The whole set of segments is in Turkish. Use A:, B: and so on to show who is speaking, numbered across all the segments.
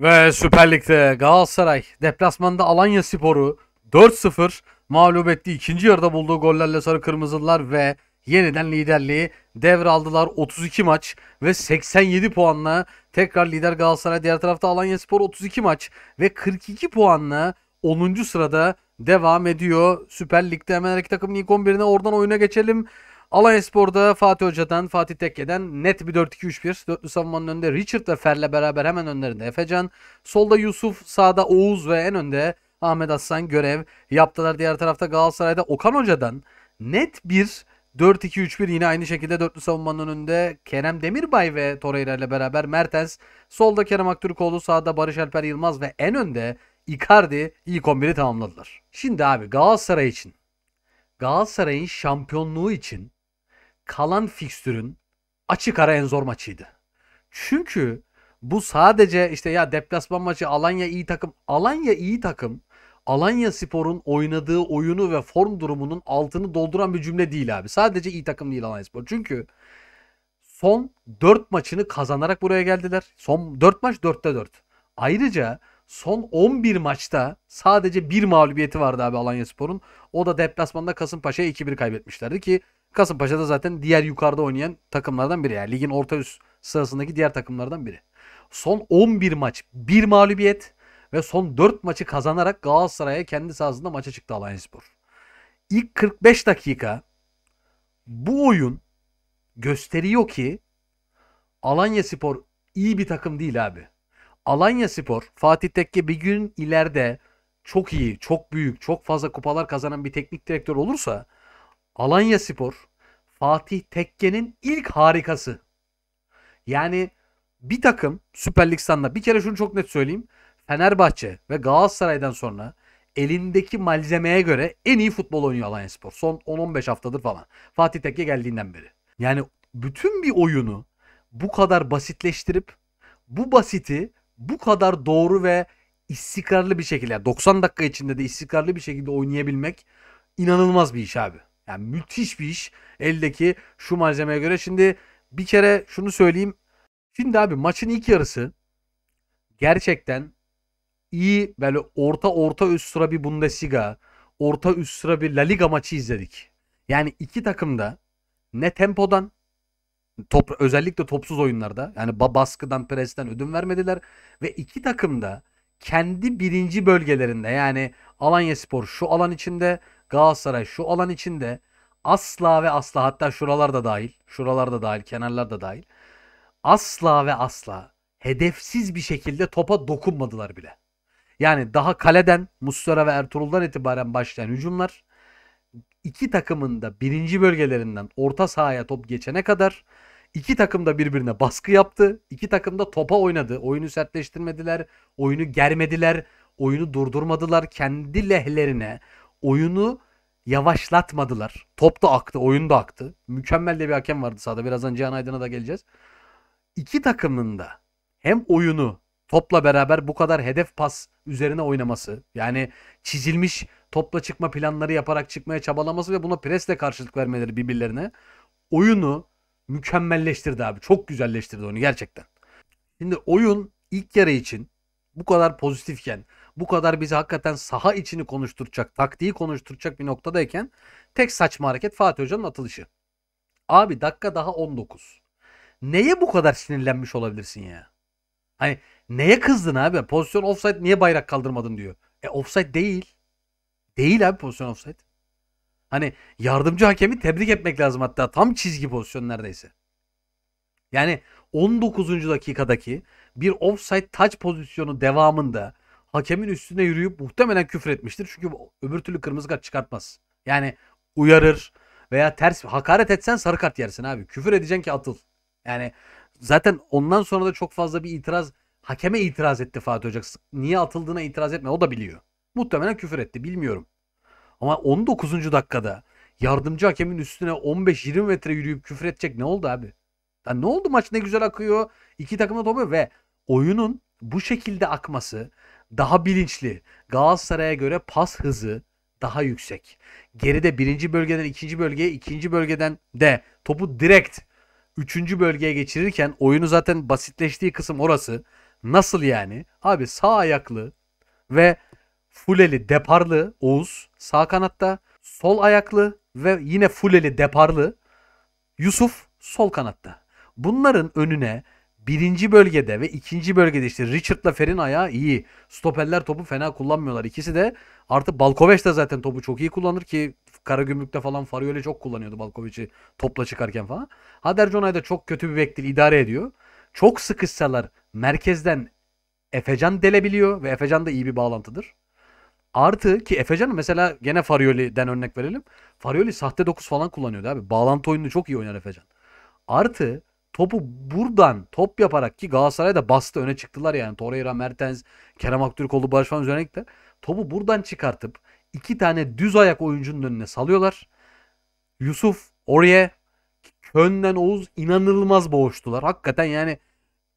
A: Ve Süper Lig'de Galatasaray deplasmanda Alanya Spor'u 4-0 mağlup etti. İkinci yarıda bulduğu gollerle sarı kırmızılar ve yeniden liderliği devraldılar. 32 maç ve 87 puanla tekrar lider Galatasaray. Diğer tarafta Alanya Spor 32 maç ve 42 puanla 10. sırada devam ediyor. Süper Lig'de hemen iki takımın ilk 11'ine oradan oyuna geçelim. Alanya Spor'da Fatih Hoca'dan, Fatih Tekke'den net bir 4-2-3-1. Dörtlü savunmanın önünde Richard ve Fer'le beraber hemen önlerinde Efecan. Solda Yusuf, sağda Oğuz ve en önde Ahmet Aslan görev yaptılar. Diğer tarafta Galatasaray'da Okan Hoca'dan net bir 4-2-3-1 yine aynı şekilde dörtlü savunmanın önünde Kerem Demirbay ve Torreira ile beraber Mertens. Solda Kerem Aktürkoğlu, sağda Barış Alper Yılmaz ve en önde Icardi ilk 11'i tamamladılar. Şimdi abi Galatasaray için, Galatasaray'ın şampiyonluğu için kalan fikstürün açık ara en zor maçıydı. Çünkü bu sadece işte ya deplasman maçı Alanya iyi takım. Alanya iyi takım. Alanya Spor'un oynadığı oyunu ve form durumunun altını dolduran bir cümle değil abi. Sadece iyi takım değil Alanya Spor. Çünkü son 4 maçını kazanarak buraya geldiler. Son 4 maç 4'te 4. Ayrıca son 11 maçta sadece bir mağlubiyeti vardı abi Alanya Spor'un. O da deplasmanda Kasımpaşa'ya 2-1 kaybetmişlerdi ki Kasımpaşa'da zaten diğer yukarıda oynayan takımlardan biri. Yani ligin orta üst sırasındaki diğer takımlardan biri. Son 11 maç bir mağlubiyet ve son 4 maçı kazanarak Galatasaray'a kendi sahasında maça çıktı Alanyaspor. İlk 45 dakika bu oyun gösteriyor ki Alanya Spor iyi bir takım değil abi. Alanya Spor, Fatih Tekke bir gün ileride çok iyi, çok büyük, çok fazla kupalar kazanan bir teknik direktör olursa Alanya Spor Fatih Tekke'nin ilk harikası. Yani bir takım Süper Lig standında bir kere şunu çok net söyleyeyim. Fenerbahçe ve Galatasaray'dan sonra elindeki malzemeye göre en iyi futbol oynuyor Alanya Spor. Son 10-15 haftadır falan. Fatih Tekke geldiğinden beri. Yani bütün bir oyunu bu kadar basitleştirip bu basiti bu kadar doğru ve istikrarlı bir şekilde 90 dakika içinde de istikrarlı bir şekilde oynayabilmek inanılmaz bir iş abi. Yani müthiş bir iş eldeki şu malzemeye göre. Şimdi bir kere şunu söyleyeyim. Şimdi abi maçın ilk yarısı gerçekten iyi böyle orta orta üst sıra bir Bundesliga, orta üst sıra bir La Liga maçı izledik. Yani iki takım da ne tempodan top, özellikle topsuz oyunlarda yani baskıdan presten ödün vermediler ve iki takım da kendi birinci bölgelerinde yani Alanya Spor şu alan içinde Galatasaray şu alan içinde asla ve asla hatta şuralarda dahil, şuralarda dahil, kenarlarda dahil asla ve asla hedefsiz bir şekilde topa dokunmadılar bile. Yani daha kaleden Muslera ve Ertuğrul'dan itibaren başlayan hücumlar iki takımın da birinci bölgelerinden orta sahaya top geçene kadar iki takım da birbirine baskı yaptı. İki takım da topa oynadı. Oyunu sertleştirmediler, oyunu germediler, oyunu durdurmadılar. Kendi lehlerine oyunu yavaşlatmadılar. Top da aktı, oyun da aktı. Mükemmel de bir hakem vardı sahada. Birazdan Cihan Aydın'a da geleceğiz. İki takımın da hem oyunu topla beraber bu kadar hedef pas üzerine oynaması. Yani çizilmiş topla çıkma planları yaparak çıkmaya çabalaması ve buna presle karşılık vermeleri birbirlerine. Oyunu mükemmelleştirdi abi. Çok güzelleştirdi oyunu gerçekten. Şimdi oyun ilk yarı için bu kadar pozitifken bu kadar bizi hakikaten saha içini konuşturacak, taktiği konuşturacak bir noktadayken tek saçma hareket Fatih Hoca'nın atılışı. Abi dakika daha 19. Neye bu kadar sinirlenmiş olabilirsin ya? Hani neye kızdın abi? Pozisyon offside niye bayrak kaldırmadın diyor. E offside değil. Değil abi pozisyon offside. Hani yardımcı hakemi tebrik etmek lazım hatta. Tam çizgi pozisyon neredeyse. Yani 19. dakikadaki bir offside touch pozisyonu devamında hakemin üstüne yürüyüp muhtemelen küfür etmiştir. Çünkü öbür türlü kırmızı kart çıkartmaz. Yani uyarır veya ters hakaret etsen sarı kart yersin abi. Küfür edeceksin ki atıl. Yani zaten ondan sonra da çok fazla bir itiraz hakeme itiraz etti Fatih Hoca. Niye atıldığına itiraz etme o da biliyor. Muhtemelen küfür etti bilmiyorum. Ama 19. dakikada yardımcı hakemin üstüne 15-20 metre yürüyüp küfür edecek ne oldu abi? Ya ne oldu maç ne güzel akıyor. İki takım da topluyor ve oyunun bu şekilde akması daha bilinçli. Galatasaray'a göre pas hızı daha yüksek. Geride birinci bölgeden ikinci bölgeye, ikinci bölgeden de topu direkt üçüncü bölgeye geçirirken oyunu zaten basitleştiği kısım orası. Nasıl yani? Abi sağ ayaklı ve fuleli deparlı Oğuz sağ kanatta, sol ayaklı ve yine fuleli deparlı Yusuf sol kanatta. Bunların önüne birinci bölgede ve ikinci bölgede işte Richard'la Fer'in ayağı iyi. Stoperler topu fena kullanmıyorlar. İkisi de artı Balkoveç de zaten topu çok iyi kullanır ki Karagümrük'te falan Farioli çok kullanıyordu Balkoveç'i topla çıkarken falan. Haderconay da çok kötü bir bektil idare ediyor. Çok sıkışsalar merkezden Efecan delebiliyor ve Efecan da iyi bir bağlantıdır. Artı ki Efecan mesela gene Farioli'den örnek verelim. Farioli sahte 9 falan kullanıyordu abi. Bağlantı oyununu çok iyi oynar Efecan. Artı topu buradan top yaparak ki Galatasaray'da bastı öne çıktılar yani Torreira, Mertens, Kerem Aktürkoğlu, Barış Van üzerine Topu buradan çıkartıp iki tane düz ayak oyuncunun önüne salıyorlar. Yusuf oraya Könden Oğuz inanılmaz boğuştular. Hakikaten yani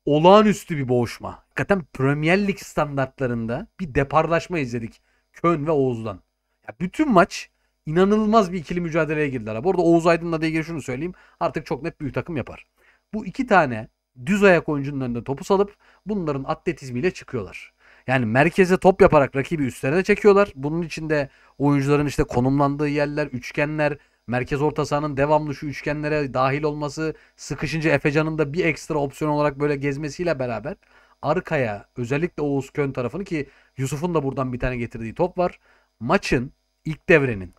A: olağanüstü bir boğuşma. Hakikaten Premier Lig standartlarında bir deparlaşma izledik Kön ve Oğuz'dan. Ya bütün maç inanılmaz bir ikili mücadeleye girdiler. Bu arada Oğuz Aydın'la da ilgili şunu söyleyeyim. Artık çok net büyük takım yapar bu iki tane düz ayak oyuncunun önünde topu salıp bunların atletizmiyle çıkıyorlar. Yani merkeze top yaparak rakibi üstlerine çekiyorlar. Bunun içinde oyuncuların işte konumlandığı yerler, üçgenler, merkez orta sahanın devamlı şu üçgenlere dahil olması, sıkışınca Efecan'ın da bir ekstra opsiyon olarak böyle gezmesiyle beraber arkaya özellikle Oğuz Kön tarafını ki Yusuf'un da buradan bir tane getirdiği top var. Maçın ilk devrenin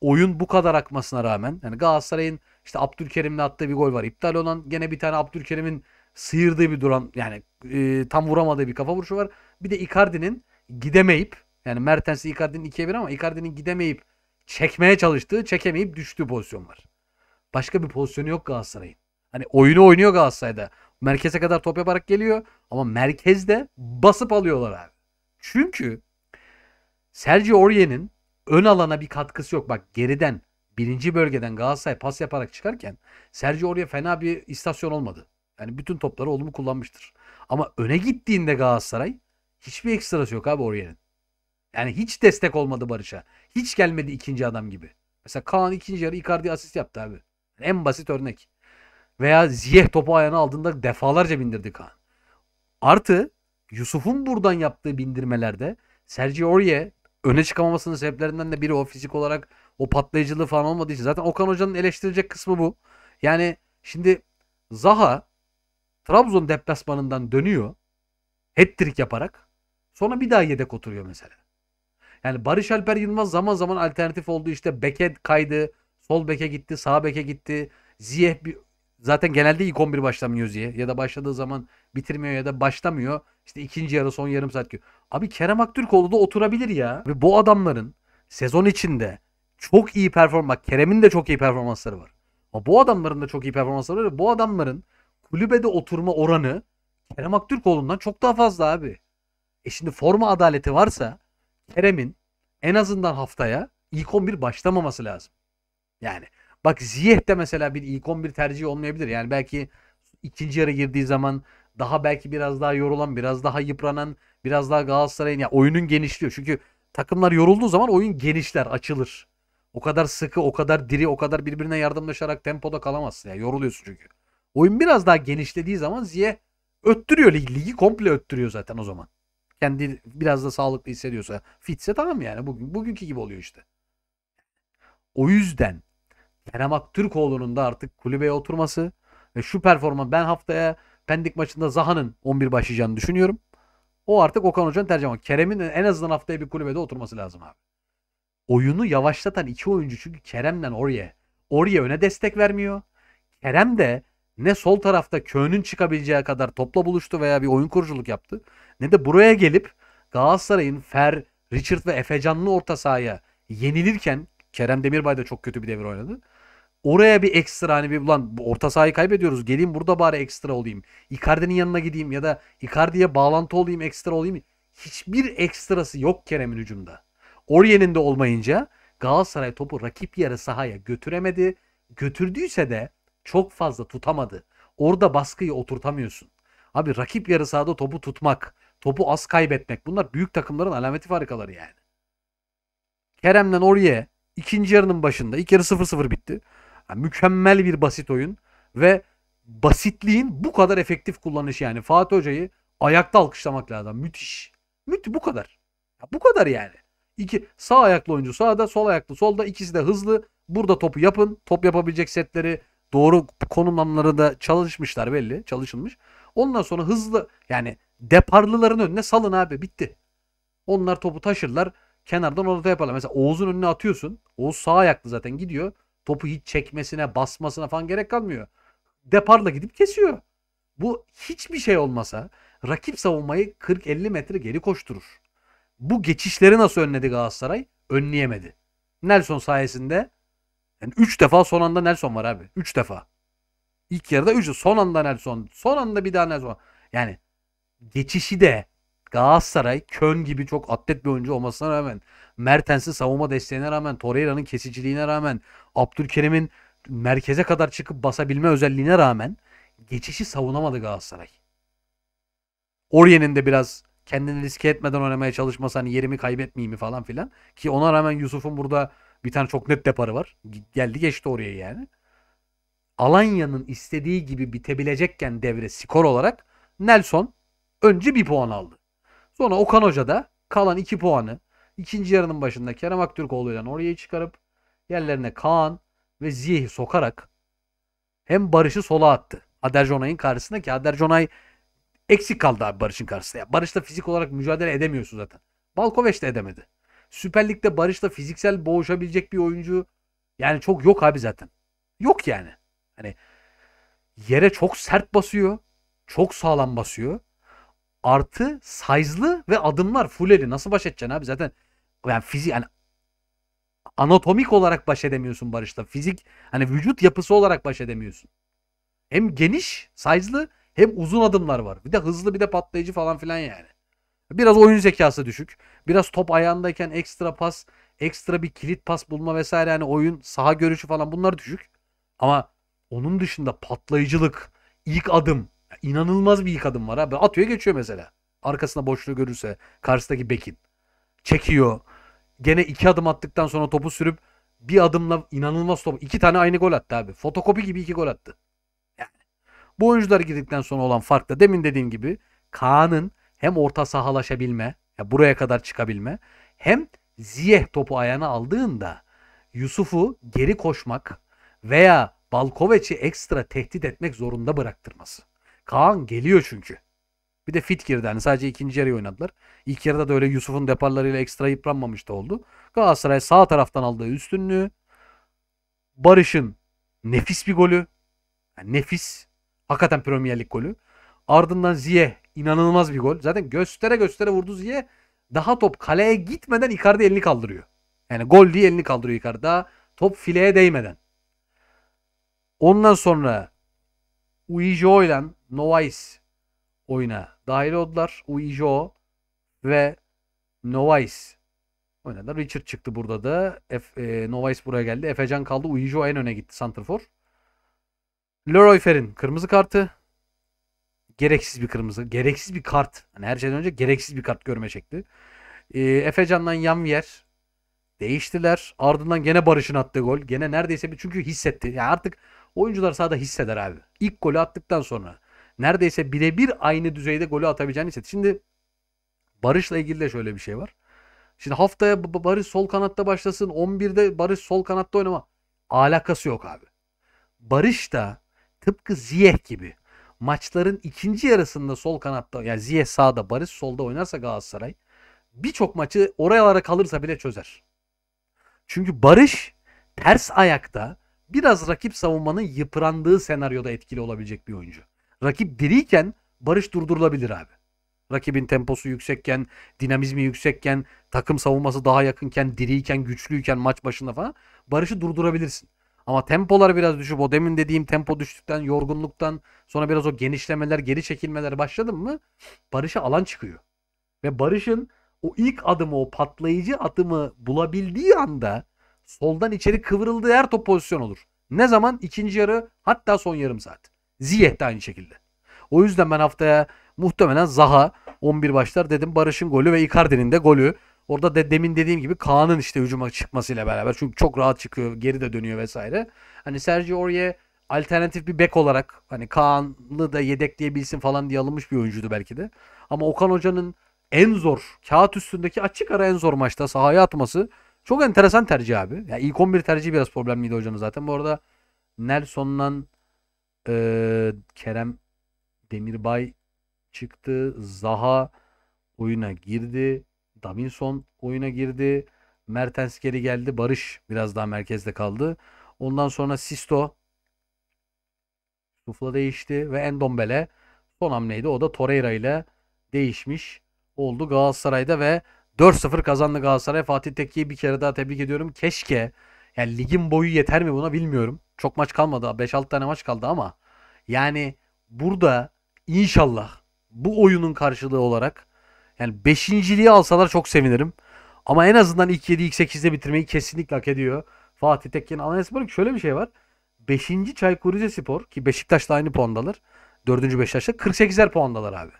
A: oyun bu kadar akmasına rağmen yani Galatasaray'ın işte Abdülkerim'le attığı bir gol var. İptal olan gene bir tane Abdülkerim'in sıyırdığı bir duran yani e, tam vuramadığı bir kafa vuruşu var. Bir de Icardi'nin gidemeyip yani Mertens'i Icardi'nin ikiye bir ama Icardi'nin gidemeyip çekmeye çalıştığı çekemeyip düştüğü pozisyon var. Başka bir pozisyonu yok Galatasaray'ın. Hani oyunu oynuyor Galatasaray'da. Merkeze kadar top yaparak geliyor ama merkezde basıp alıyorlar abi. Çünkü Sergio Aurier'in ön alana bir katkısı yok. Bak geriden birinci bölgeden Galatasaray pas yaparak çıkarken Sergio oraya fena bir istasyon olmadı. Yani bütün topları olumlu kullanmıştır. Ama öne gittiğinde Galatasaray hiçbir ekstrası yok abi Oriye'nin. Yani hiç destek olmadı Barış'a. Hiç gelmedi ikinci adam gibi. Mesela Kaan ikinci yarı Icardi asist yaptı abi. En basit örnek. Veya Ziyeh topu ayağına aldığında defalarca bindirdi Kaan. Artı Yusuf'un buradan yaptığı bindirmelerde Sergio Aurier öne çıkamamasının sebeplerinden de biri o fizik olarak o patlayıcılığı falan olmadığı için. Zaten Okan Hoca'nın eleştirecek kısmı bu. Yani şimdi Zaha Trabzon deplasmanından dönüyor. hat yaparak. Sonra bir daha yedek oturuyor mesela. Yani Barış Alper Yılmaz zaman zaman alternatif oldu. İşte beke kaydı. Sol beke gitti. Sağ beke gitti. Ziyeh bir zaten genelde ilk 11 başlamıyor Ziyeh. Ya da başladığı zaman bitirmiyor ya da başlamıyor. İşte ikinci yarı son yarım saat. Abi Kerem Aktürkoğlu da oturabilir ya. Ve bu adamların sezon içinde çok iyi perform Kerem'in de çok iyi performansları var. Ama bu adamların da çok iyi performansları var. Bu adamların kulübede oturma oranı Kerem Aktürkoğlu'ndan çok daha fazla abi. E şimdi forma adaleti varsa Kerem'in en azından haftaya ilk 11 başlamaması lazım. Yani bak Ziyeh de mesela bir ilk 11 tercihi olmayabilir. Yani belki ikinci yarı girdiği zaman daha belki biraz daha yorulan, biraz daha yıpranan, biraz daha Galatasaray'ın ya yani oyunun genişliyor. Çünkü takımlar yorulduğu zaman oyun genişler, açılır. O kadar sıkı, o kadar diri, o kadar birbirine yardımlaşarak tempoda kalamazsın. Yani yoruluyorsun çünkü. Oyun biraz daha genişlediği zaman Ziye öttürüyor ligi. Ligi komple öttürüyor zaten o zaman. Kendi biraz da sağlıklı hissediyorsa. Fitse tamam yani. Bugün, bugünkü gibi oluyor işte. O yüzden Kerem Türkoğlu'nun da artık kulübeye oturması ve şu performans ben haftaya Pendik maçında Zaha'nın 11 başlayacağını düşünüyorum. O artık Okan Hoca'nın tercih ama Kerem'in en azından haftaya bir kulübede oturması lazım abi oyunu yavaşlatan iki oyuncu çünkü Kerem'den oraya. Oraya öne destek vermiyor. Kerem de ne sol tarafta Köğün'ün çıkabileceği kadar topla buluştu veya bir oyun kuruculuk yaptı. Ne de buraya gelip Galatasaray'ın Fer, Richard ve Efecanlı orta sahaya yenilirken Kerem Demirbay da çok kötü bir devir oynadı. Oraya bir ekstra hani bir ulan orta sahayı kaybediyoruz. Geleyim burada bari ekstra olayım. Icardi'nin yanına gideyim ya da Icardi'ye bağlantı olayım ekstra olayım. Hiçbir ekstrası yok Kerem'in hücumda. Oryen'inde olmayınca Galatasaray topu rakip yarı sahaya götüremedi. Götürdüyse de çok fazla tutamadı. Orada baskıyı oturtamıyorsun. Abi rakip yarı sahada topu tutmak, topu az kaybetmek bunlar büyük takımların alameti farikaları yani. Kerem'den oraya ikinci yarının başında ilk yarı 0-0 bitti. Yani mükemmel bir basit oyun ve basitliğin bu kadar efektif kullanışı yani Fatih Hoca'yı ayakta alkışlamak lazım. Müthiş. Müthiş bu kadar. Ya bu kadar yani. İki, sağ ayaklı oyuncu sağda, sol ayaklı solda. İkisi de hızlı. Burada topu yapın. Top yapabilecek setleri doğru konumlanmaları da çalışmışlar belli. Çalışılmış. Ondan sonra hızlı yani deparlıların önüne salın abi bitti. Onlar topu taşırlar. Kenardan orta yaparlar. Mesela Oğuz'un önüne atıyorsun. Oğuz sağ ayaklı zaten gidiyor. Topu hiç çekmesine, basmasına falan gerek kalmıyor. Deparla gidip kesiyor. Bu hiçbir şey olmasa rakip savunmayı 40-50 metre geri koşturur bu geçişleri nasıl önledi Galatasaray? Önleyemedi. Nelson sayesinde yani defa son anda Nelson var abi. 3 defa. İlk yarıda 3 son anda Nelson. Son anda bir daha Nelson. Yani geçişi de Galatasaray Kön gibi çok atlet bir oyuncu olmasına rağmen Mertens'in savunma desteğine rağmen Torreira'nın kesiciliğine rağmen Abdülkerim'in merkeze kadar çıkıp basabilme özelliğine rağmen geçişi savunamadı Galatasaray. Oriye'nin de biraz kendini riske etmeden oynamaya çalışması hani yerimi kaybetmeyeyim mi falan filan. Ki ona rağmen Yusuf'un burada bir tane çok net deparı var. Geldi geçti oraya yani. Alanya'nın istediği gibi bitebilecekken devre skor olarak Nelson önce bir puan aldı. Sonra Okan Hoca da kalan iki puanı ikinci yarının başında Kerem Aktürkoğlu'yla oraya çıkarıp yerlerine Kaan ve Ziyeh'i sokarak hem Barış'ı sola attı. Aderjonay'ın karşısında ki Aderjonay Eksik kaldı abi Barış'ın karşısında. Barış'la fizik olarak mücadele edemiyorsun zaten. Balkoveç de edemedi. Süper Lig'de Barış'la fiziksel boğuşabilecek bir oyuncu yani çok yok abi zaten. Yok yani. Hani yere çok sert basıyor. Çok sağlam basıyor. Artı size'lı ve adımlar full Nasıl baş edeceksin abi? Zaten yani fizik yani anatomik olarak baş edemiyorsun Barış'la. Fizik hani vücut yapısı olarak baş edemiyorsun. Hem geniş, size'lı hem uzun adımlar var. Bir de hızlı bir de patlayıcı falan filan yani. Biraz oyun zekası düşük. Biraz top ayağındayken ekstra pas, ekstra bir kilit pas bulma vesaire yani oyun saha görüşü falan bunlar düşük. Ama onun dışında patlayıcılık, ilk adım, inanılmaz bir ilk adım var abi. Atıyor geçiyor mesela. Arkasına boşluğu görürse karşıdaki bekin. Çekiyor. Gene iki adım attıktan sonra topu sürüp bir adımla inanılmaz top. iki tane aynı gol attı abi. Fotokopi gibi iki gol attı. Bu oyuncular girdikten sonra olan fark da demin dediğim gibi Kaan'ın hem orta sahalaşabilme, yani buraya kadar çıkabilme hem Ziyeh topu ayağına aldığında Yusuf'u geri koşmak veya Balkoveç'i ekstra tehdit etmek zorunda bıraktırması. Kaan geliyor çünkü. Bir de fit girdi. Hani sadece ikinci yarı oynadılar. İlk yarıda da öyle Yusuf'un deparlarıyla ekstra yıpranmamış da oldu. Galatasaray sağ taraftan aldığı üstünlüğü. Barış'ın nefis bir golü. Yani nefis. Hakikaten Premier Lig golü. Ardından Ziye inanılmaz bir gol. Zaten göstere göstere vurdu Ziye. Daha top kaleye gitmeden Icardi elini kaldırıyor. Yani gol diye elini kaldırıyor Icardi. Daha top fileye değmeden. Ondan sonra Uijo ile Novais oyuna dahil oldular. Uijo ve Novais oynadılar. Richard çıktı burada da. e, Novais buraya geldi. Efecan kaldı. Uijo en öne gitti. Santrfor. Leroy Fer'in kırmızı kartı. Gereksiz bir kırmızı. Gereksiz bir kart. Hani her şeyden önce gereksiz bir kart görme çekti. E, ee, Efe Can'dan Yanvier değiştiler. Ardından gene Barış'ın attığı gol. Gene neredeyse bir çünkü hissetti. Yani artık oyuncular sahada hisseder abi. İlk golü attıktan sonra neredeyse birebir aynı düzeyde golü atabileceğini hissetti. Şimdi Barış'la ilgili de şöyle bir şey var. Şimdi haftaya Barış sol kanatta başlasın. 11'de Barış sol kanatta oynama. Alakası yok abi. Barış da Tıpkı Ziyeh gibi maçların ikinci yarısında sol kanatta yani Ziyeh sağda Barış solda oynarsa Galatasaray birçok maçı oralara kalırsa bile çözer. Çünkü Barış ters ayakta biraz rakip savunmanın yıprandığı senaryoda etkili olabilecek bir oyuncu. Rakip diriyken Barış durdurulabilir abi. Rakibin temposu yüksekken, dinamizmi yüksekken, takım savunması daha yakınken, diriyken, güçlüyken maç başında falan Barış'ı durdurabilirsin. Ama tempolar biraz düşüp o demin dediğim tempo düştükten, yorgunluktan sonra biraz o genişlemeler, geri çekilmeler başladı mı Barış'a alan çıkıyor. Ve Barış'ın o ilk adımı, o patlayıcı adımı bulabildiği anda soldan içeri kıvrıldığı her top pozisyon olur. Ne zaman? ikinci yarı hatta son yarım saat. Ziyeh de aynı şekilde. O yüzden ben haftaya muhtemelen Zaha 11 başlar dedim. Barış'ın golü ve Icardi'nin de golü Orada de demin dediğim gibi Kaan'ın işte hücuma çıkmasıyla beraber çünkü çok rahat çıkıyor, geri de dönüyor vesaire. Hani Sergio oraya alternatif bir bek olarak hani Kaan'lı da yedekleyebilsin falan diye alınmış bir oyuncuydu belki de. Ama Okan Hoca'nın en zor kağıt üstündeki açık ara en zor maçta sahaya atması çok enteresan tercih abi. Yani ilk 11 tercihi biraz problemliydi hocanın zaten. Bu arada Nelson'la e, Kerem Demirbay çıktı. Zaha oyuna girdi. Davinson oyuna girdi. Mertens geri geldi. Barış biraz daha merkezde kaldı. Ondan sonra Sisto Sufla değişti ve Endombele son hamleydi. O da Torreira ile değişmiş oldu Galatasaray'da ve 4-0 kazandı Galatasaray. Fatih Tekke'yi bir kere daha tebrik ediyorum. Keşke yani ligin boyu yeter mi buna bilmiyorum. Çok maç kalmadı. 5-6 tane maç kaldı ama yani burada inşallah bu oyunun karşılığı olarak yani beşinciliği alsalar çok sevinirim. Ama en azından ilk 7 ilk 8'de bitirmeyi kesinlikle hak ediyor. Fatih Tekken Anayasa şöyle bir şey var. 5. Çaykur Rizespor ki Beşiktaş da aynı puandalar. 4. Beşiktaş'la 48'er puandalar abi.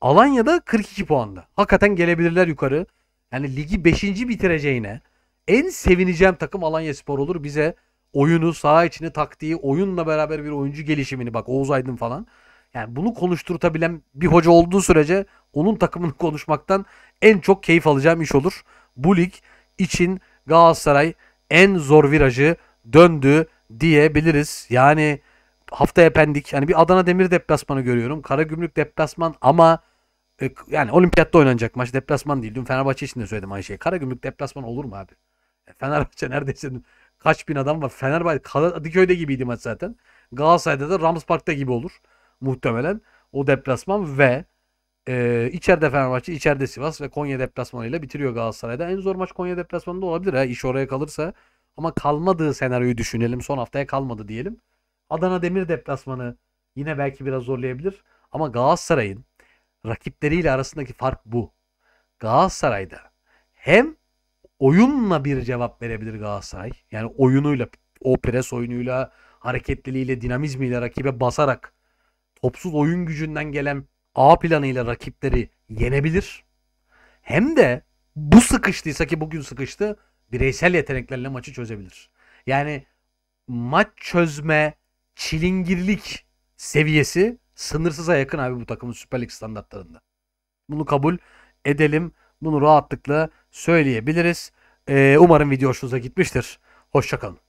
A: Alanya'da 42 puanda. Hakikaten gelebilirler yukarı. Yani ligi 5. bitireceğine en sevineceğim takım Alanya Spor olur. Bize oyunu, saha içine taktiği, oyunla beraber bir oyuncu gelişimini bak Oğuz Aydın falan. Yani bunu konuşturtabilen bir hoca olduğu sürece onun takımını konuşmaktan en çok keyif alacağım iş olur. Bu lig için Galatasaray en zor virajı döndü diyebiliriz. Yani haftaya pendik. Yani bir Adana Demir deplasmanı görüyorum. Karagümrük deplasman ama e, yani olimpiyatta oynanacak maç deplasman değil. Dün Fenerbahçe için de söyledim aynı şeyi. Karagümrük deplasman olur mu abi? E, Fenerbahçe neredeyse kaç bin adam var. Fenerbahçe Kadıköy'de gibiydi maç zaten. Galatasaray'da da Rams Park'ta gibi olur muhtemelen. O deplasman ve ee, içeride Fenerbahçe, içeride Sivas ve Konya deplasmanıyla bitiriyor Galatasaray'da. En zor maç Konya deplasmanında olabilir ha iş oraya kalırsa. Ama kalmadığı senaryoyu düşünelim. Son haftaya kalmadı diyelim. Adana Demir deplasmanı yine belki biraz zorlayabilir. Ama Galatasaray'ın rakipleriyle arasındaki fark bu. Galatasaray'da hem oyunla bir cevap verebilir Galatasaray. Yani oyunuyla, o pres oyunuyla, hareketliliğiyle, dinamizmiyle rakibe basarak topsuz oyun gücünden gelen A planıyla rakipleri yenebilir. Hem de bu sıkıştıysa ki bugün sıkıştı bireysel yeteneklerle maçı çözebilir. Yani maç çözme, çilingirlik seviyesi sınırsıza yakın abi bu takımın Süper Lig standartlarında. Bunu kabul edelim. Bunu rahatlıkla söyleyebiliriz. Ee, umarım video hoşunuza gitmiştir. Hoşçakalın.